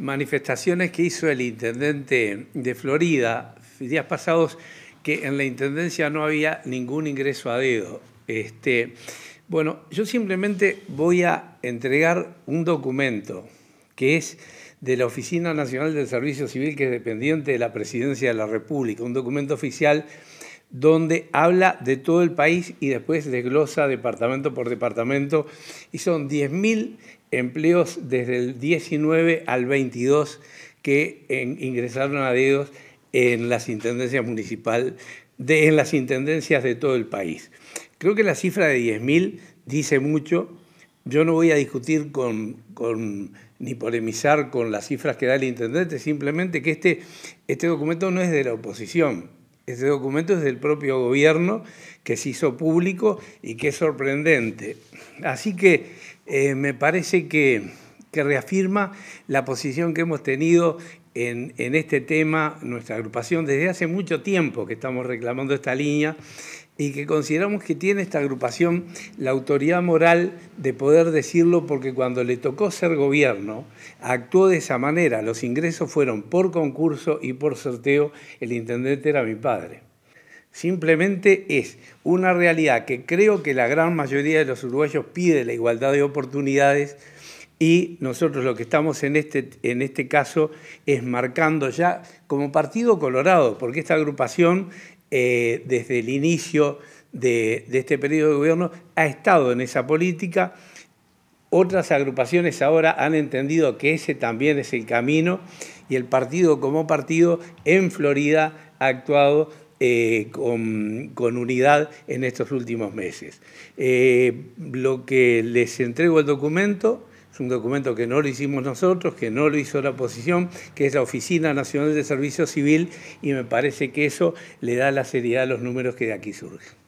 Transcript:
manifestaciones que hizo el intendente de Florida días pasados, que en la intendencia no había ningún ingreso a dedo. Este, bueno, yo simplemente voy a entregar un documento que es de la Oficina Nacional del Servicio Civil, que es dependiente de la Presidencia de la República, un documento oficial donde habla de todo el país y después desglosa departamento por departamento. Y son 10.000 empleos desde el 19 al 22 que ingresaron a dedos en las intendencias municipal, de, en las intendencias de todo el país. Creo que la cifra de 10.000 dice mucho. Yo no voy a discutir ni polemizar con las cifras que da el intendente, simplemente que este, este documento no es de la oposición este documento es del propio gobierno que se hizo público y que es sorprendente. Así que eh, me parece que que reafirma la posición que hemos tenido en, este tema, nuestra agrupación, desde hace mucho tiempo que estamos reclamando esta línea y que consideramos que tiene esta agrupación la autoridad moral de poder decirlo porque cuando le tocó ser gobierno, actuó de esa manera. Los ingresos fueron por concurso y por sorteo. El intendente era mi padre. Simplemente es una realidad que creo que la gran mayoría de los uruguayos pide la igualdad de oportunidades y nosotros lo que estamos en este, en este caso es marcando ya como Partido Colorado, porque esta agrupación eh, desde el inicio de, este periodo de gobierno ha estado en esa política. Otras agrupaciones ahora han entendido que ese también es el camino y el partido como partido en Florida ha actuado eh, con, unidad en estos últimos meses. Eh, lo que les entrego el documento es un documento que no lo hicimos nosotros, que no lo hizo la oposición, que es la Oficina Nacional de Servicio Civil y me parece que eso le da la seriedad a los números que de aquí surgen.